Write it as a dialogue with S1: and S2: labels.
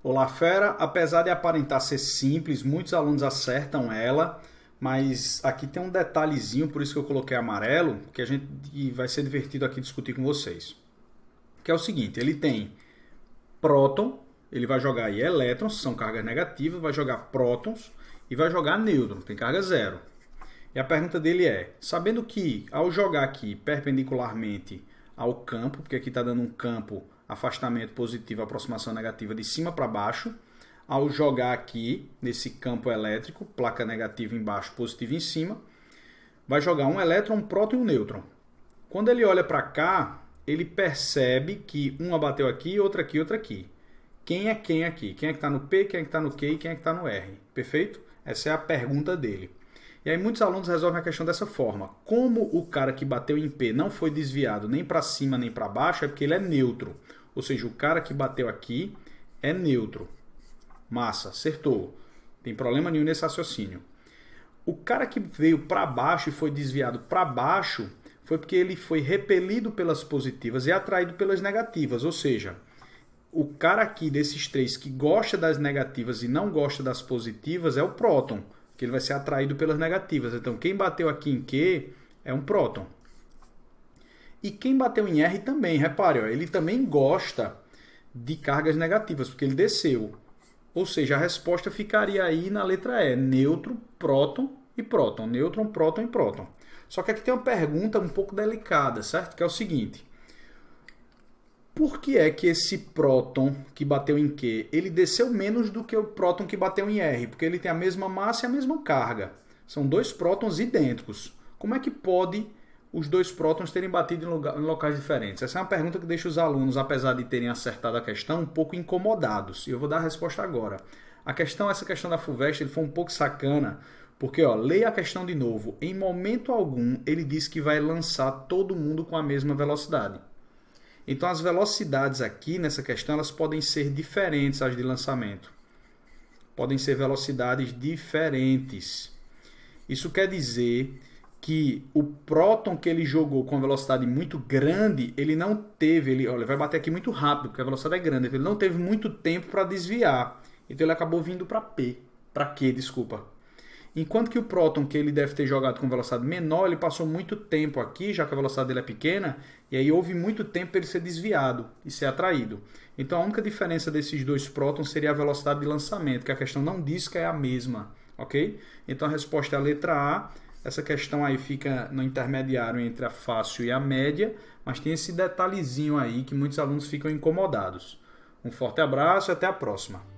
S1: Olá Fera, apesar de aparentar ser simples, muitos alunos acertam ela, mas aqui tem um detalhezinho, por isso que eu coloquei amarelo, que a gente vai ser divertido aqui discutir com vocês. Que é o seguinte, ele tem próton, ele vai jogar aí elétrons, são cargas negativas, vai jogar prótons e vai jogar nêutrons, tem carga zero. E a pergunta dele é, sabendo que ao jogar aqui perpendicularmente ao campo, porque aqui está dando um campo afastamento positivo, aproximação negativa de cima para baixo. Ao jogar aqui nesse campo elétrico, placa negativa embaixo, positiva em cima, vai jogar um elétron, um próton e um nêutron. Quando ele olha para cá, ele percebe que uma bateu aqui, outra aqui, outra aqui. Quem é quem aqui? Quem é que está no P, quem é que está no Q e quem é que está no R? Perfeito? Essa é a pergunta dele. E aí muitos alunos resolvem a questão dessa forma. Como o cara que bateu em P não foi desviado nem para cima nem para baixo, é porque ele é neutro. Ou seja, o cara que bateu aqui é neutro. Massa, acertou. Tem problema nenhum nesse raciocínio. O cara que veio para baixo e foi desviado para baixo foi porque ele foi repelido pelas positivas e atraído pelas negativas. Ou seja, o cara aqui desses três que gosta das negativas e não gosta das positivas é o próton, que ele vai ser atraído pelas negativas. Então, quem bateu aqui em Q é um próton. E quem bateu em R também, repare, ó, ele também gosta de cargas negativas, porque ele desceu. Ou seja, a resposta ficaria aí na letra E, neutro, próton e próton, nêutron, próton e próton. Só que aqui tem uma pergunta um pouco delicada, certo? Que é o seguinte, por que é que esse próton que bateu em Q, ele desceu menos do que o próton que bateu em R? Porque ele tem a mesma massa e a mesma carga. São dois prótons idênticos. Como é que pode os dois prótons terem batido em, lugar, em, locais diferentes? Essa é uma pergunta que deixa os alunos, apesar de terem acertado a questão, um pouco incomodados. E eu vou dar a resposta agora. A questão, essa questão da FUVEST, ele foi um pouco sacana, porque, ó, leia a questão de novo. Em momento algum, ele diz que vai lançar todo mundo com a mesma velocidade. Então, as velocidades aqui nessa questão, elas podem ser diferentes as de lançamento. Podem ser velocidades diferentes. Isso quer dizer que o próton que ele jogou com velocidade muito grande, ele não teve, ele, olha, vai bater aqui muito rápido, porque a velocidade é grande, então ele não teve muito tempo para desviar. Então ele acabou vindo para P, para Q, desculpa. Enquanto que o próton que ele deve ter jogado com velocidade menor, ele passou muito tempo aqui, já que a velocidade dele é pequena, e aí houve muito tempo para ele ser desviado e ser atraído. Então a única diferença desses dois prótons seria a velocidade de lançamento, que a questão não diz que é a mesma, ok? Então a resposta é a letra A essa questão aí fica no intermediário entre a fácil e a média, mas tem esse detalhezinho aí que muitos alunos ficam incomodados. Um forte abraço e até a próxima!